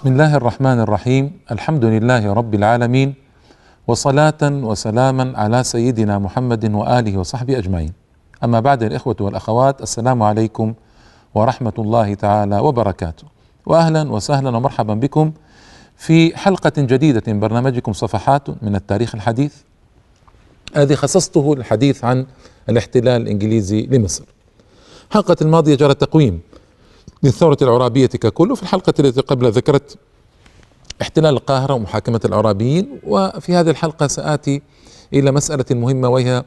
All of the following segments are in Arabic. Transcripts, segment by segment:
بسم الله الرحمن الرحيم الحمد لله رب العالمين وصلاة وسلاما على سيدنا محمد وآله وصحبه أجمعين أما بعد الإخوة والأخوات السلام عليكم ورحمة الله تعالى وبركاته وأهلا وسهلا ومرحبا بكم في حلقة جديدة من برنامجكم صفحات من التاريخ الحديث الذي خصصته الحديث عن الاحتلال الإنجليزي لمصر الحلقة الماضية جرى تقويم للثورة العرابية ككل وفي الحلقة التي قبل ذكرت احتلال القاهرة ومحاكمة العرابيين وفي هذه الحلقة سآتي إلى مسألة مهمة وهي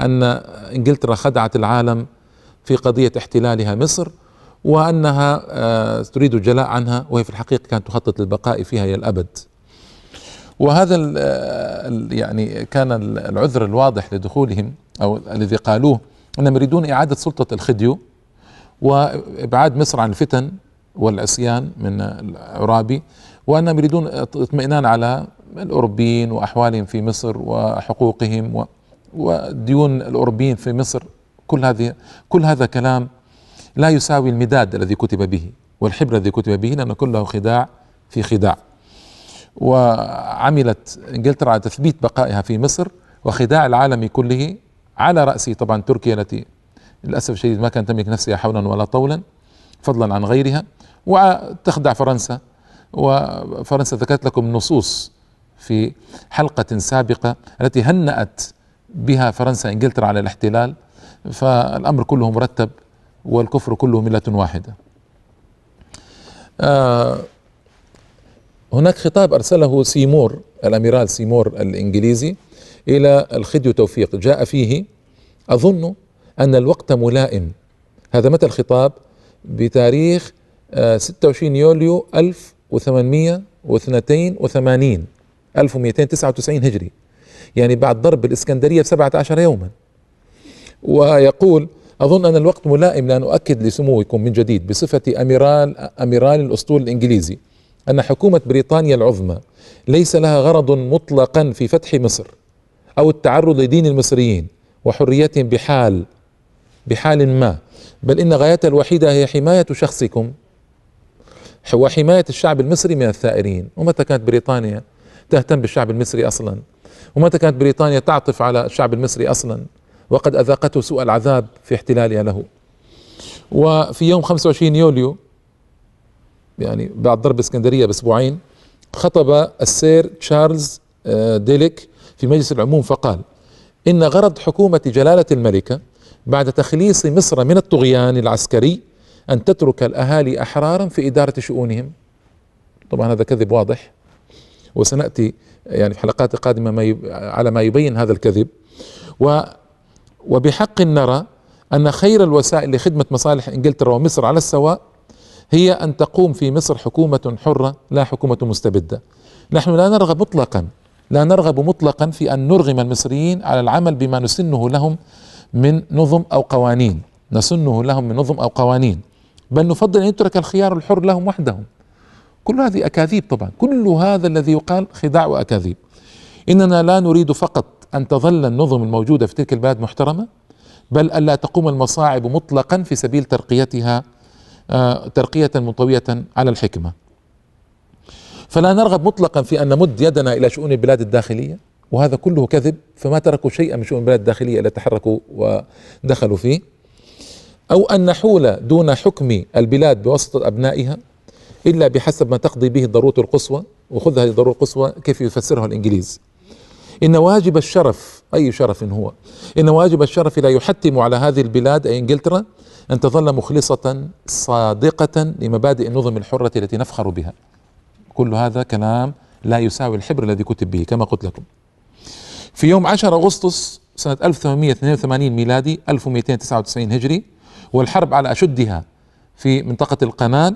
أن إنجلترا خدعت العالم في قضية احتلالها مصر وأنها آه، تريد الجلاء عنها وهي في الحقيقة كانت تخطط للبقاء فيها إلى الأبد وهذا آه، يعني كان العذر الواضح لدخولهم أو الذي قالوه أنهم يريدون إعادة سلطة الخديو وابعاد مصر عن الفتن والعصيان من العرابي وانهم يريدون اطمئنان على الاوروبيين واحوالهم في مصر وحقوقهم وديون الاوروبيين في مصر كل هذه كل هذا كلام لا يساوي المداد الذي كتب به والحبر الذي كتب به لأن كله خداع في خداع وعملت إنجلترا على تثبيت بقائها في مصر وخداع العالم كله على رأسه طبعا تركيا التي للأسف الشديد ما كانت تملك نفسها حولا ولا طولا فضلا عن غيرها وتخدع فرنسا وفرنسا ذكرت لكم نصوص في حلقة سابقة التي هنأت بها فرنسا انجلترا على الاحتلال فالأمر كله مرتب والكفر كله ملة واحدة آه، هناك خطاب أرسله سيمور الأميرال سيمور الإنجليزي إلى الخديو توفيق جاء فيه أظن أن الوقت ملائم هذا متى الخطاب بتاريخ 26 آه، يوليو 1882 1299 هجري يعني بعد ضرب الإسكندرية ب 17 يوما ويقول أظن أن الوقت ملائم لأن أؤكد لسموكم من جديد بصفة أميرال أميرال الأسطول الإنجليزي أن حكومة بريطانيا العظمى ليس لها غرض مطلقا في فتح مصر أو التعرض لدين المصريين وحريتهم بحال بحال ما بل إن غايتها الوحيدة هي حماية شخصكم وحماية الشعب المصري من الثائرين ومتى كانت بريطانيا تهتم بالشعب المصري أصلا ومتى كانت بريطانيا تعطف على الشعب المصري أصلا وقد أذاقته سوء العذاب في احتلالها له وفي يوم 25 يوليو يعني بعد ضرب اسكندرية بأسبوعين خطب السير تشارلز آه، ديليك في مجلس العموم فقال إن غرض حكومة جلالة الملكة بعد تخليص مصر من الطغيان العسكري أن تترك الأهالي أحرارا في إدارة شؤونهم طبعا هذا كذب واضح وسنأتي يعني في حلقات قادمة ما يب... على ما يبين هذا الكذب و وبحق نرى أن خير الوسائل لخدمة مصالح إنجلترا ومصر على السواء هي أن تقوم في مصر حكومة حرة لا حكومة مستبدة نحن لا نرغب مطلقا لا نرغب مطلقا في أن نرغم المصريين على العمل بما نسنه لهم من نظم أو قوانين نسنه لهم من نظم أو قوانين بل نفضل أن يترك الخيار الحر لهم وحدهم كل هذه أكاذيب طبعا كل هذا الذي يقال خداع وأكاذيب إننا لا نريد فقط أن تظل النظم الموجودة في تلك البلاد محترمة بل ألا تقوم المصاعب مطلقا في سبيل ترقيتها آه، ترقية منطوية على الحكمة فلا نرغب مطلقا في أن نمد يدنا إلى شؤون البلاد الداخلية وهذا كله كذب فما تركوا شيئا من شؤون البلاد الداخلية إلا تحركوا ودخلوا فيه أو أن نحول دون حكم البلاد بواسطة أبنائها إلا بحسب ما تقضي به الضرورة القصوى وخذ هذه الضرورة القصوى كيف يفسرها الإنجليز إن واجب الشرف أي شرف هو إن واجب الشرف لا يحتم على هذه البلاد أي إنجلترا أن تظل مخلصة صادقة لمبادئ النظم الحرة التي نفخر بها كل هذا كلام لا يساوي الحبر الذي كتب به كما قلت لكم في يوم 10 أغسطس سنة 1882 ميلادي 1299 هجري والحرب على أشدها في منطقة القنال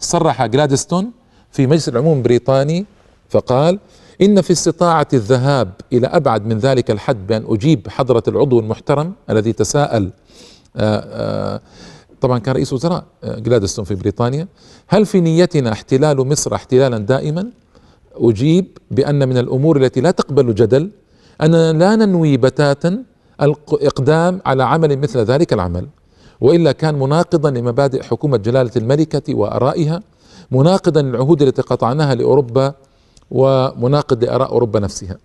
صرح جلادستون في مجلس العموم البريطاني فقال إن في استطاعتي الذهاب إلى أبعد من ذلك الحد بأن أجيب حضرة العضو المحترم الذي تساءل آه، آه، طبعا كان رئيس وزراء جلادستون آه، في بريطانيا هل في نيتنا احتلال مصر احتلالا دائما أجيب بأن من الأمور التي لا تقبل جدل أننا لا ننوي بتاتا الإقدام على عمل مثل ذلك العمل وإلا كان مناقضا لمبادئ حكومة جلالة الملكة وآرائها مناقضا للعهود التي قطعناها لأوروبا ومناقض لآراء أوروبا نفسها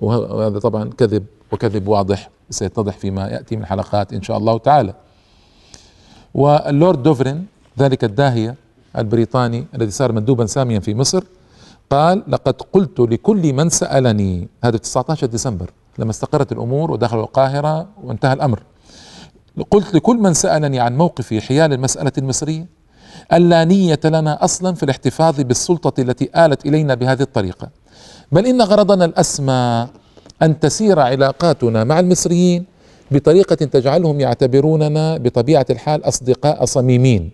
وهذا طبعا كذب وكذب واضح سيتضح فيما يأتي من حلقات إن شاء الله تعالى واللورد دوفرين ذلك الداهية البريطاني الذي صار مندوبا ساميا في مصر قال لقد قلت لكل من سألني هذا 19 ديسمبر لما استقرت الأمور ودخلوا القاهرة وانتهى الأمر قلت لكل من سألني عن موقفي حيال المسألة المصرية ألا نية لنا أصلا في الاحتفاظ بالسلطة التي آلت إلينا بهذه الطريقة بل إن غرضنا الأسمى أن تسير علاقاتنا مع المصريين بطريقة تجعلهم يعتبروننا بطبيعة الحال أصدقاء صميمين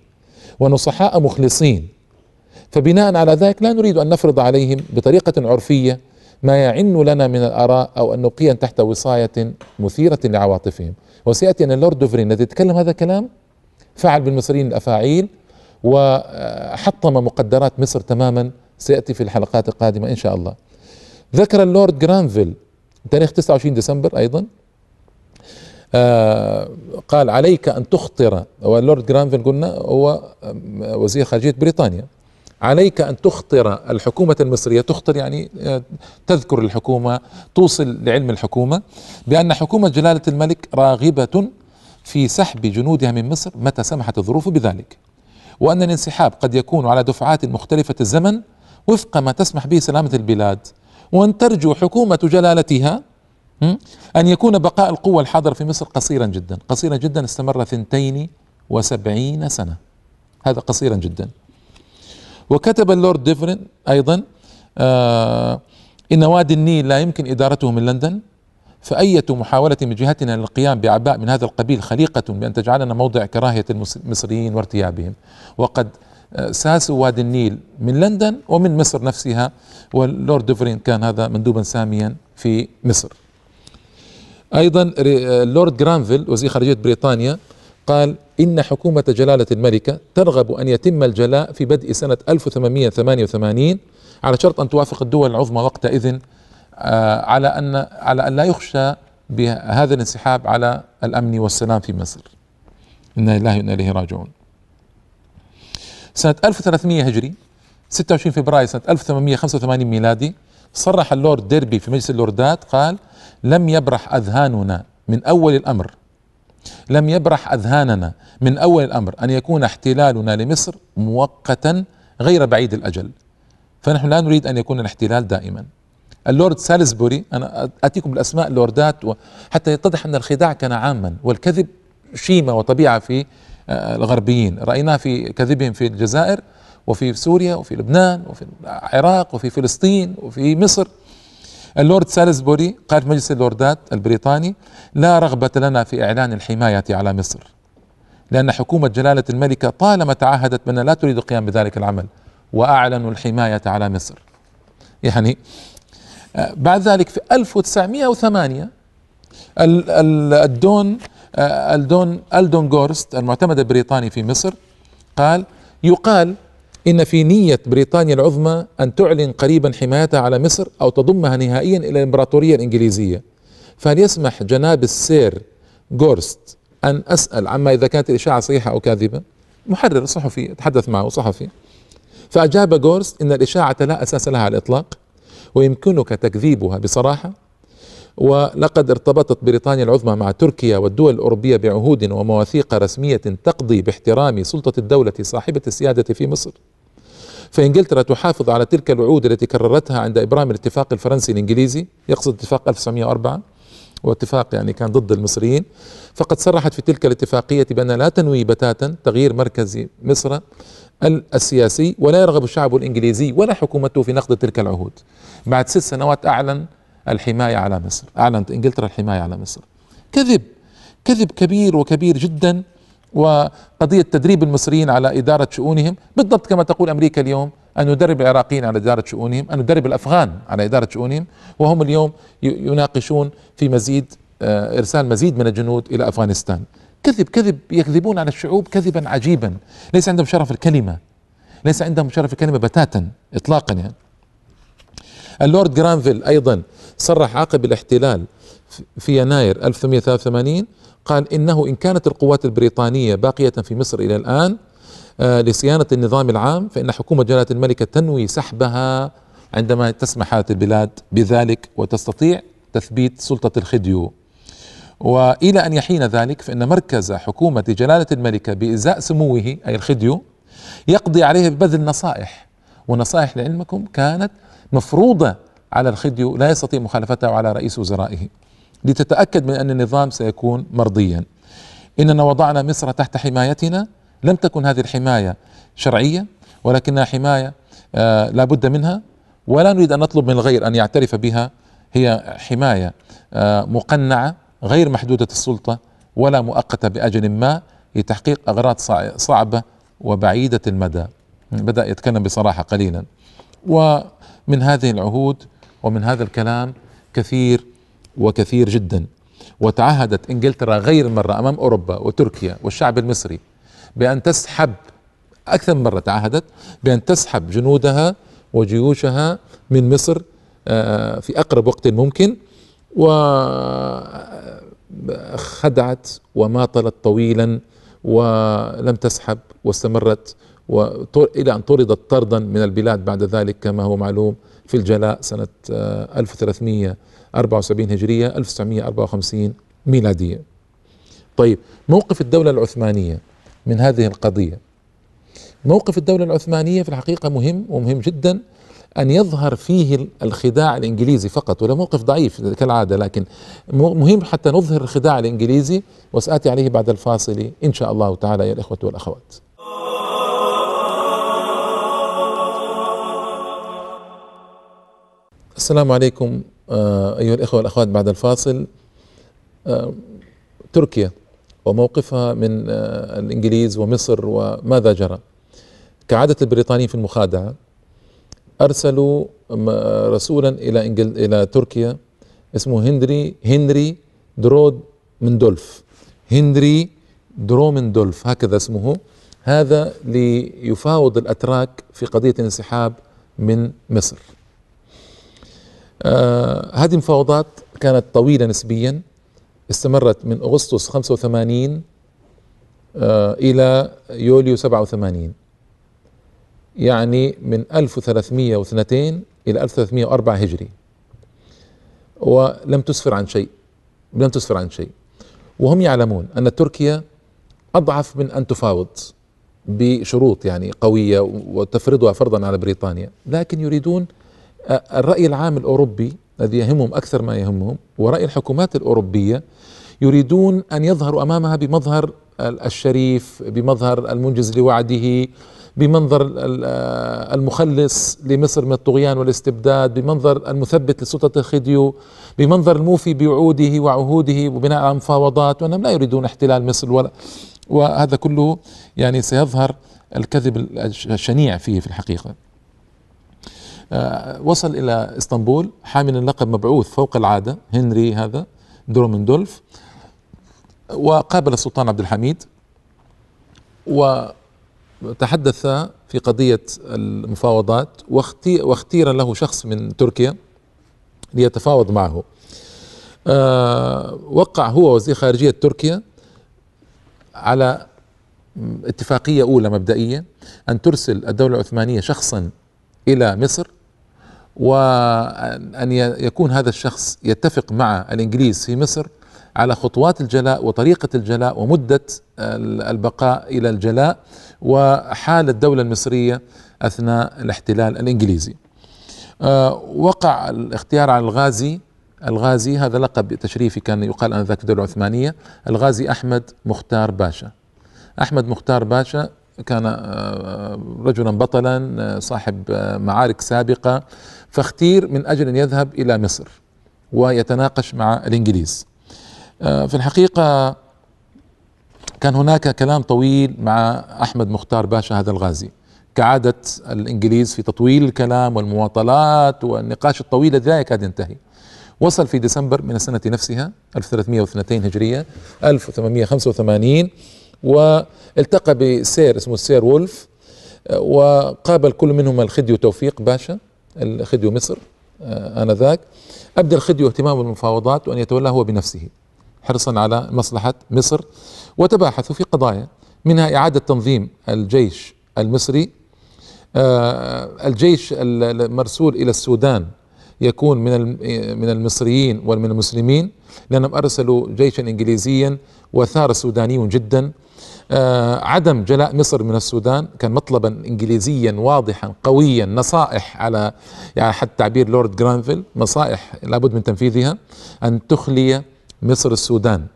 ونصحاء مخلصين فبناء على ذلك لا نريد أن نفرض عليهم بطريقة عرفية ما يعن لنا من الآراء أو أن نقيم تحت وصاية مثيرة لعواطفهم وسيأتي أن اللورد دوفرين الذي تكلم هذا الكلام فعل بالمصريين الأفاعيل وحطم مقدرات مصر تماما سيأتي في الحلقات القادمة إن شاء الله ذكر اللورد جرانفيل تاريخ 29 ديسمبر أيضا آه قال عليك أن تخطر واللورد جرانفيل قلنا هو آه، وزير خارجية بريطانيا عليك أن تخطر الحكومة المصرية تخطر يعني آه، تذكر الحكومة توصل لعلم الحكومة بأن حكومة جلالة الملك راغبة في سحب جنودها من مصر متى سمحت الظروف بذلك وأن الانسحاب قد يكون على دفعات مختلفة الزمن وفق ما تسمح به سلامة البلاد وأن ترجو حكومة جلالتها أن يكون بقاء القوة الحاضرة في مصر قصيرا جدا قصيرا جدا استمر ثنتين وسبعين سنة هذا قصيرا جدا وكتب اللورد ديفرين أيضا آه إن وادي النيل لا يمكن إدارته من لندن فأية محاولة من جهتنا للقيام بأعباء من هذا القبيل خليقة بأن تجعلنا موضع كراهية المصريين وارتيابهم وقد آه، ساسوا وادي النيل من لندن ومن مصر نفسها واللورد ديفرين كان هذا مندوبا ساميا في مصر أيضا اللورد آه، جرانفيل وزير خارجية بريطانيا قال إن حكومة جلالة الملكة ترغب أن يتم الجلاء في بدء سنة 1888 على شرط أن توافق الدول العظمى وقتئذ آه, على أن على أن لا يخشى بهذا الانسحاب على الأمن والسلام في مصر إنا لله وإنا إليه راجعون سنة 1300 هجري 26 فبراير سنة 1885 ميلادي صرح اللورد ديربي في مجلس اللوردات قال لم يبرح أذهاننا من أول الأمر لم يبرح اذهاننا من اول الامر ان يكون احتلالنا لمصر مؤقتا غير بعيد الاجل فنحن لا نريد ان يكون الاحتلال دائما اللورد سالزبوري انا اتيكم بالاسماء اللوردات حتى يتضح ان الخداع كان عاما والكذب شيمه وطبيعه في آه، الغربيين رايناه في كذبهم في الجزائر وفي سوريا وفي لبنان وفي العراق وفي فلسطين وفي مصر اللورد سالزبوري قائد مجلس اللوردات البريطاني لا رغبة لنا في إعلان الحماية على مصر لأن حكومة جلالة الملكة طالما تعهدت بأنها لا تريد القيام بذلك العمل وأعلنوا الحماية على مصر يعني آه، بعد ذلك في 1908 الدون آه، الدون الدون غورست المعتمد البريطاني في مصر قال يقال إن في نية بريطانيا العظمى أن تعلن قريبا حمايتها على مصر أو تضمها نهائيا إلى الإمبراطورية الإنجليزية فهل يسمح جناب السير جورست أن أسأل عما إذا كانت الإشاعة صحيحة أو كاذبة محرر صحفي تحدث معه صحفي فأجاب جورست إن الإشاعة لا أساس لها على الإطلاق ويمكنك تكذيبها بصراحة ولقد ارتبطت بريطانيا العظمى مع تركيا والدول الأوروبية بعهود ومواثيق رسمية تقضي باحترام سلطة الدولة صاحبة السيادة في مصر فإنجلترا تحافظ على تلك الوعود التي كررتها عند إبرام الاتفاق الفرنسي الإنجليزي يقصد اتفاق 1904 واتفاق يعني كان ضد المصريين فقد صرحت في تلك الاتفاقية بأن لا تنوي بتاتا تغيير مركز مصر السياسي ولا يرغب الشعب الإنجليزي ولا حكومته في نقض تلك العهود بعد ست سنوات أعلن الحماية على مصر أعلنت إنجلترا الحماية على مصر كذب كذب كبير وكبير جدا وقضية تدريب المصريين على إدارة شؤونهم بالضبط كما تقول أمريكا اليوم أن ندرب العراقيين على إدارة شؤونهم أن ندرب الأفغان على إدارة شؤونهم وهم اليوم يناقشون في مزيد آه، إرسال مزيد من الجنود إلى أفغانستان كذب كذب يكذبون على الشعوب كذبا عجيبا ليس عندهم شرف الكلمة ليس عندهم شرف الكلمة بتاتا إطلاقا يعني اللورد جرانفيل أيضا صرح عقب الاحتلال في يناير 1883 قال إنه إن كانت القوات البريطانية باقية في مصر إلى الآن آه، لصيانة النظام العام فإن حكومة جلالة الملكة تنوي سحبها عندما تسمحت البلاد بذلك وتستطيع تثبيت سلطة الخديو وإلى أن يحين ذلك فإن مركز حكومة جلالة الملكة بإزاء سموه أي الخديو يقضي عليه ببذل نصائح ونصائح لعلمكم كانت مفروضة على الخديو لا يستطيع مخالفتها على رئيس وزرائه لتتأكد من أن النظام سيكون مرضيا إننا وضعنا مصر تحت حمايتنا لم تكن هذه الحماية شرعية ولكنها حماية آه لا بد منها ولا نريد أن نطلب من الغير أن يعترف بها هي حماية آه مقنعة غير محدودة السلطة ولا مؤقتة بأجل ما لتحقيق أغراض صعبة وبعيدة المدى بدأ يتكلم بصراحة قليلا ومن هذه العهود ومن هذا الكلام كثير وكثير جدا وتعهدت انجلترا غير مره امام اوروبا وتركيا والشعب المصري بان تسحب اكثر من مره تعهدت بان تسحب جنودها وجيوشها من مصر آه، في اقرب وقت ممكن وخدعت آه، وماطلت طويلا ولم تسحب واستمرت إلى أن طردت طردا من البلاد بعد ذلك كما هو معلوم في الجلاء سنة 1300 آه، 74 هجرية 1954 ميلادية طيب موقف الدولة العثمانية من هذه القضية موقف الدولة العثمانية في الحقيقة مهم ومهم جدا أن يظهر فيه الخداع الإنجليزي فقط ولا موقف ضعيف كالعادة لكن مهم حتى نظهر الخداع الإنجليزي وسآتي عليه بعد الفاصل إن شاء الله تعالى يا الإخوة والأخوات السلام عليكم آه، أيها الإخوة والأخوات بعد الفاصل آه، تركيا وموقفها من آه، الإنجليز ومصر وماذا جرى كعادة البريطانيين في المخادعة أرسلوا رسولا إلى إنجل... إلى تركيا اسمه هنري هنري درود مندولف هنري درومندولف هكذا اسمه هذا ليفاوض الأتراك في قضية الانسحاب من مصر آه، هذه المفاوضات كانت طويلة نسبيا استمرت من أغسطس 85 آه، إلى يوليو 87 يعني من 1302 إلى 1304 هجري ولم تسفر عن شيء لم تسفر عن شيء وهم يعلمون أن تركيا أضعف من أن تفاوض بشروط يعني قوية وتفرضها فرضا على بريطانيا لكن يريدون الرأي العام الأوروبي الذي يهمهم أكثر ما يهمهم ورأي الحكومات الأوروبية يريدون أن يظهروا أمامها بمظهر الشريف بمظهر المنجز لوعده بمنظر آه، المخلص لمصر من الطغيان والاستبداد بمنظر المثبت لسلطة الخديو بمنظر الموفي بوعوده وعهوده وبناء على مفاوضات وأنهم لا يريدون احتلال مصر ولا وهذا كله يعني سيظهر الكذب الشنيع فيه في الحقيقة آه، وصل إلى إسطنبول حاملا لقب مبعوث فوق العادة هنري هذا درومندولف وقابل السلطان عبد الحميد وتحدث في قضية المفاوضات واختير له شخص من تركيا ليتفاوض معه آه، وقع هو وزير خارجية تركيا على اتفاقية أولى مبدئية أن ترسل الدولة العثمانية شخصا إلى مصر وأن يكون هذا الشخص يتفق مع الإنجليز في مصر على خطوات الجلاء وطريقة الجلاء ومدة البقاء إلى الجلاء وحال الدولة المصرية أثناء الاحتلال الإنجليزي آه، وقع الاختيار على الغازي الغازي هذا لقب تشريفي كان يقال انذاك الدوله العثمانيه الغازي احمد مختار باشا احمد مختار باشا كان آه، آه، رجلا بطلا آه، صاحب معارك سابقة فاختير من أجل أن يذهب إلى مصر ويتناقش مع الإنجليز في الحقيقة كان هناك كلام طويل مع أحمد مختار باشا هذا الغازي كعادة الإنجليز في تطويل الكلام والمواطلات والنقاش الطويل الذي لا يكاد ينتهي وصل في ديسمبر من السنة نفسها 1302 هجرية 1885 والتقى بسير اسمه السير وولف آه، وقابل كل منهما الخديو توفيق باشا الخديو مصر آه، آنذاك أبدى الخديو اهتمامه بالمفاوضات وأن يتولاه هو بنفسه حرصا على مصلحة مصر وتباحثوا في قضايا منها إعادة تنظيم الجيش المصري آه، الجيش المرسول إلى السودان يكون من من المصريين ومن المسلمين لأنهم أرسلوا جيشا إنجليزيا وثار سوداني جدا آه، عدم جلاء مصر من السودان كان مطلبا انجليزيا واضحا قويا نصائح على يعني حتى تعبير لورد جرانفيل نصائح لابد من تنفيذها ان تخلي مصر السودان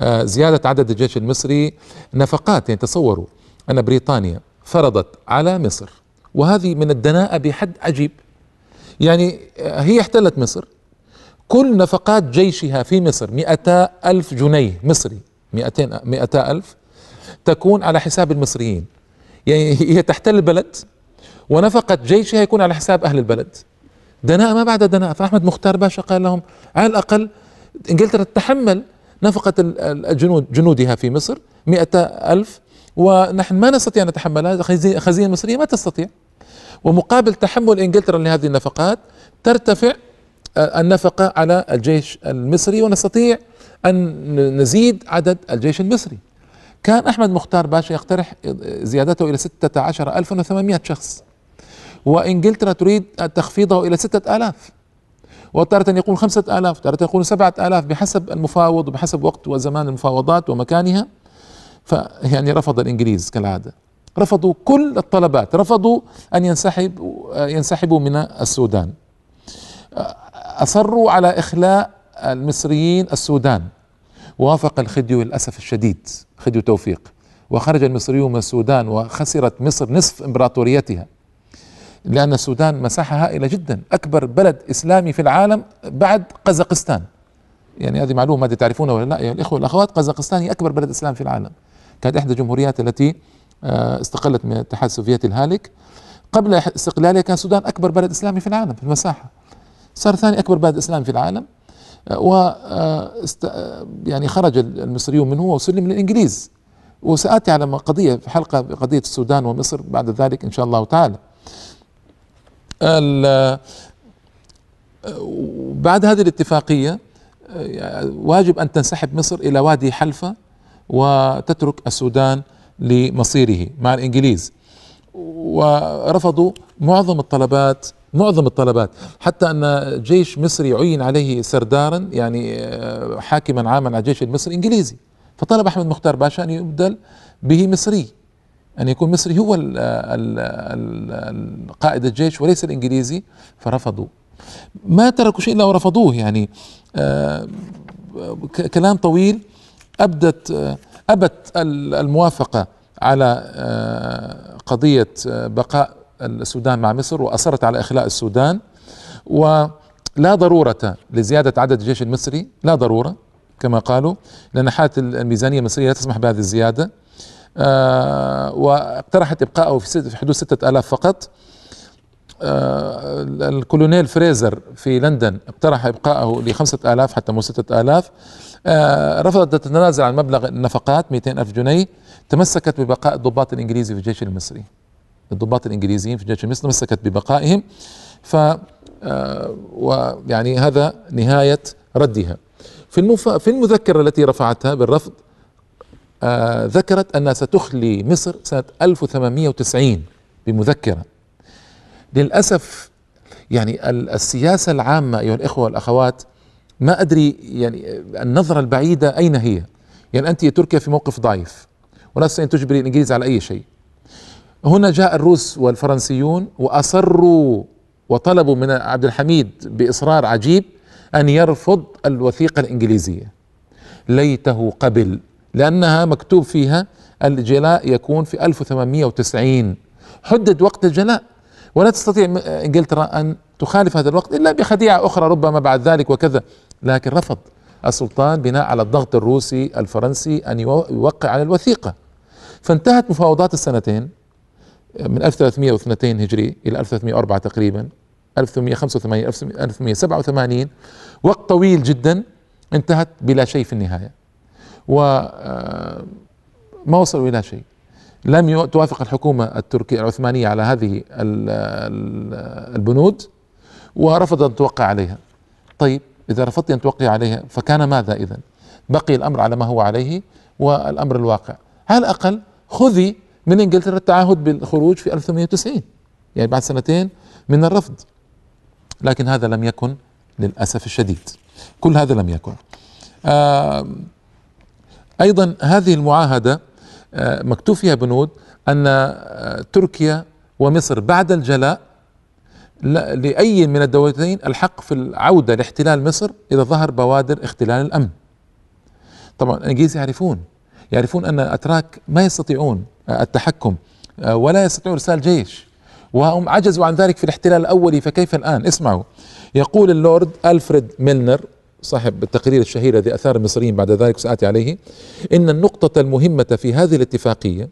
آه، زياده عدد الجيش المصري نفقات يعني تصوروا ان بريطانيا فرضت على مصر وهذه من الدناءه بحد عجيب يعني آه، هي احتلت مصر كل نفقات جيشها في مصر مئتا ألف جنيه مصري مئتين مئتا ألف تكون على حساب المصريين يعني هي تحتل البلد ونفقة جيشها يكون على حساب أهل البلد دناء ما بعد دناء فأحمد مختار باشا قال لهم على الأقل إنجلترا تتحمل نفقة الجنود جنودها في مصر مئة ألف ونحن ما نستطيع أن نتحملها خزينة المصرية ما تستطيع ومقابل تحمل إنجلترا لهذه النفقات ترتفع النفقة على الجيش المصري ونستطيع أن نزيد عدد الجيش المصري كان أحمد مختار باشا يقترح زيادته إلى 16800 شخص وإنجلترا تريد تخفيضه إلى 6000 وتارة يقول 5000 تارة يقول 7000 بحسب المفاوض وبحسب وقت وزمان المفاوضات ومكانها فيعني رفض الإنجليز كالعادة رفضوا كل الطلبات رفضوا أن ينسحب ينسحبوا من السودان أصروا على إخلاء المصريين السودان وافق الخديو للأسف الشديد خديو توفيق وخرج المصريون من السودان وخسرت مصر نصف إمبراطوريتها لأن السودان مساحة هائلة جدا أكبر بلد إسلامي في العالم بعد قزاقستان يعني هذه معلومة ما تعرفونها ولا لا يا الإخوة والأخوات قزاقستان هي أكبر بلد إسلامي في العالم كانت إحدى الجمهوريات التي آه، استقلت من الاتحاد السوفيتي الهالك قبل استقلالها كان السودان أكبر بلد إسلامي في العالم في المساحة صار ثاني أكبر بلد إسلامي في العالم آه، و آه، آه، يعني خرج المصريون منه وسلم للإنجليز وسآتي على قضية في حلقة قضية السودان ومصر بعد ذلك إن شاء الله تعالى بعد هذه الاتفاقية واجب أن تنسحب مصر إلى وادي حلفة وتترك السودان لمصيره مع الإنجليز ورفضوا معظم الطلبات معظم الطلبات حتى أن جيش مصري عين عليه سردارا يعني آه، حاكما عاما على الجيش المصري إنجليزي فطلب أحمد مختار باشا أن يبدل به مصري أن يكون مصري هو قائد الجيش وليس الإنجليزي فرفضوا ما تركوا شيء إلا ورفضوه يعني آه، كلام طويل أبدت آه، أبت الموافقة على قضية بقاء السودان مع مصر وأصرت على إخلاء السودان ولا ضرورة لزيادة عدد الجيش المصري لا ضرورة كما قالوا لأن حالة الميزانية المصرية لا تسمح بهذه الزيادة آه واقترحت ابقائه في, في حدود ستة آلاف فقط آه الكولونيل فريزر في لندن اقترح ابقائه لخمسة آلاف حتى مو ستة آلاف آه رفضت تتنازل عن مبلغ النفقات 200 ألف جنيه تمسكت ببقاء الضباط الإنجليزي في الجيش المصري الضباط الانجليزيين في جيش مصر مسكت ببقائهم ف آه، ويعني هذا نهايه ردها في المف... في المذكره التي رفعتها بالرفض آه، ذكرت انها ستخلي مصر سنه 1890 بمذكره للاسف يعني السياسه العامه ايها الاخوه والاخوات ما ادري يعني النظره البعيده اين هي؟ يعني انت تركيا في موقف ضعيف ولا تستطيع تجبري الانجليز على اي شيء هنا جاء الروس والفرنسيون واصروا وطلبوا من عبد الحميد باصرار عجيب ان يرفض الوثيقه الانجليزيه ليته قبل لانها مكتوب فيها الجلاء يكون في 1890 حدد وقت الجلاء ولا تستطيع انجلترا ان تخالف هذا الوقت الا بخديعه اخرى ربما بعد ذلك وكذا لكن رفض السلطان بناء على الضغط الروسي الفرنسي ان يوقع على الوثيقه فانتهت مفاوضات السنتين من 1302 هجري الى 1304 تقريبا 1885 1887 وقت طويل جدا انتهت بلا شيء في النهايه و آه، ما وصلوا الى شيء لم توافق الحكومه التركيه العثمانيه على هذه البنود ورفضت ان توقع عليها طيب اذا رفضت ان توقع عليها فكان ماذا اذا بقي الامر على ما هو عليه والامر الواقع على الاقل خذي من انجلترا التعهد بالخروج في 1890 يعني بعد سنتين من الرفض لكن هذا لم يكن للاسف الشديد كل هذا لم يكن آه ايضا هذه المعاهده آه مكتوب فيها بنود ان تركيا ومصر بعد الجلاء لاي من الدولتين الحق في العوده لاحتلال مصر اذا ظهر بوادر اختلال الامن طبعا الانجليز يعرفون يعرفون ان الاتراك ما يستطيعون التحكم آه، ولا يستطيعوا ارسال جيش وهم عجزوا عن ذلك في الاحتلال الاولي فكيف الان؟ اسمعوا يقول اللورد الفريد ميلنر صاحب التقرير الشهير الذي اثار المصريين بعد ذلك ساتي عليه ان النقطه المهمه في هذه الاتفاقيه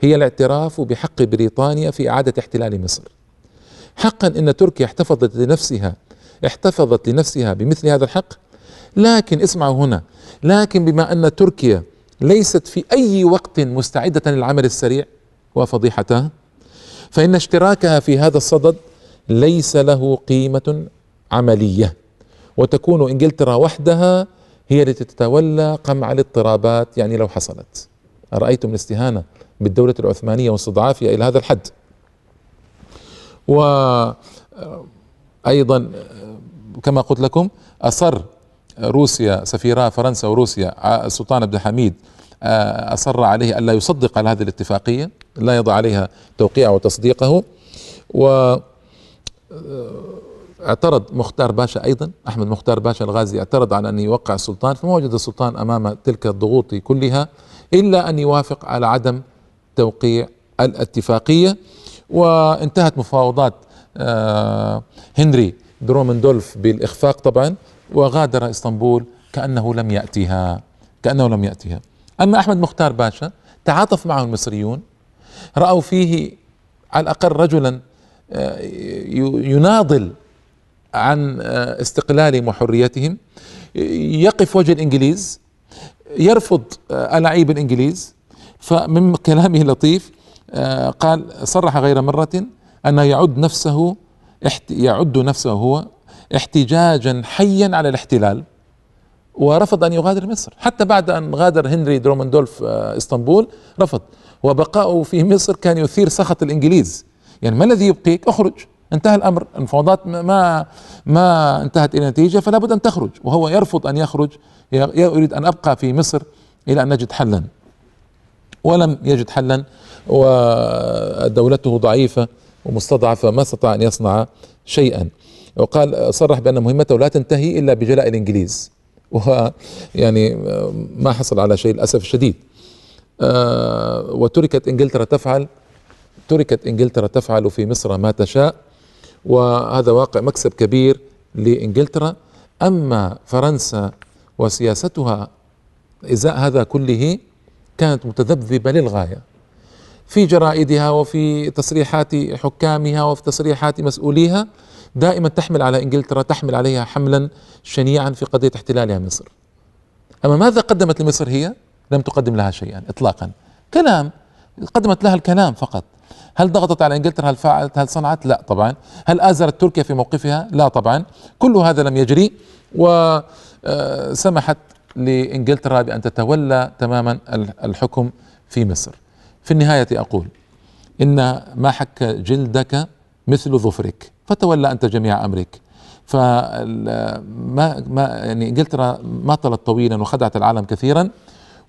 هي الاعتراف بحق بريطانيا في اعاده احتلال مصر. حقا ان تركيا احتفظت لنفسها احتفظت لنفسها بمثل هذا الحق لكن اسمعوا هنا لكن بما ان تركيا ليست في أي وقت مستعدة للعمل السريع وفضيحتها فإن اشتراكها في هذا الصدد ليس له قيمة عملية وتكون إنجلترا وحدها هي التي تتولى قمع الاضطرابات يعني لو حصلت أرأيتم الاستهانة بالدولة العثمانية واستضعافها إلى هذا الحد وأيضا كما قلت لكم أصر روسيا سفيرا فرنسا وروسيا آه، السلطان عبد الحميد آه، أصر عليه ألا يصدق على هذه الاتفاقية لا يضع عليها توقيع وتصديقه و آه، اعترض مختار باشا أيضا أحمد مختار باشا الغازي اعترض على أن يوقع السلطان فما وجد السلطان أمام تلك الضغوط كلها إلا أن يوافق على عدم توقيع الاتفاقية وانتهت مفاوضات هنري درومندولف بالإخفاق طبعا وغادر اسطنبول كانه لم ياتها كانه لم ياتها اما احمد مختار باشا تعاطف معه المصريون راوا فيه على الاقل رجلا آه، يناضل عن آه، استقلالهم وحريتهم يقف وجه الانجليز يرفض آه، الاعيب الانجليز فمن كلامه لطيف قال صرح غير مره انه يعد نفسه يعد نفسه هو احتجاجا حيا على الاحتلال ورفض ان يغادر مصر حتى بعد ان غادر هنري درومندولف آه، اسطنبول رفض وبقاؤه في مصر كان يثير سخط الانجليز يعني ما الذي يبقيك اخرج انتهى الامر المفاوضات ما ما انتهت الى نتيجه فلا بد ان تخرج وهو يرفض ان يخرج يريد ان ابقى في مصر الى ان نجد حلا ولم يجد حلا ودولته ضعيفه ومستضعفه ما استطاع ان يصنع شيئا وقال صرح بأن مهمته لا تنتهي إلا بجلاء الإنجليز وهو يعني آه، ما حصل على شيء للأسف الشديد آه، وتركت إنجلترا تفعل تركت إنجلترا تفعل في مصر ما تشاء وهذا واقع مكسب كبير لإنجلترا أما فرنسا وسياستها إزاء هذا كله كانت متذبذبة للغاية في جرائدها وفي تصريحات حكامها وفي تصريحات مسؤوليها دائما تحمل على انجلترا تحمل عليها حملا شنيعا في قضيه احتلالها مصر. اما ماذا قدمت لمصر هي؟ لم تقدم لها شيئا اطلاقا. كلام قدمت لها الكلام فقط. هل ضغطت على انجلترا؟ هل فعلت؟ هل صنعت؟ لا طبعا. هل ازرت تركيا في موقفها؟ لا طبعا. كل هذا لم يجري وسمحت آه، لانجلترا بان تتولى تماما الحكم في مصر. في النهايه اقول ان ما حك جلدك مثل ظفرك فتولى انت جميع امرك فما ما يعني انجلترا طلت طويلا وخدعت العالم كثيرا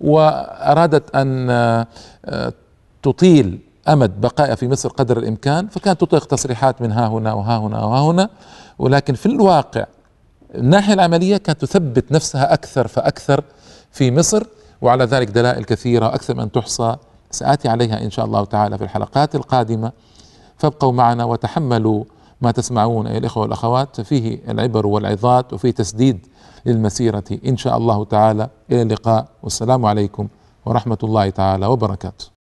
وارادت ان آه، تطيل امد بقائها في مصر قدر الامكان فكانت تطلق تصريحات من ها هنا وها هنا وها هنا ولكن في الواقع الناحيه العمليه كانت تثبت نفسها اكثر فاكثر في مصر وعلى ذلك دلائل كثيره اكثر من تحصى ساتي عليها ان شاء الله تعالى في الحلقات القادمه فابقوا معنا وتحملوا ما تسمعون أيها الإخوة والأخوات فيه العبر والعظات وفيه تسديد للمسيرة إن شاء الله تعالى إلى اللقاء والسلام عليكم ورحمة الله تعالى وبركاته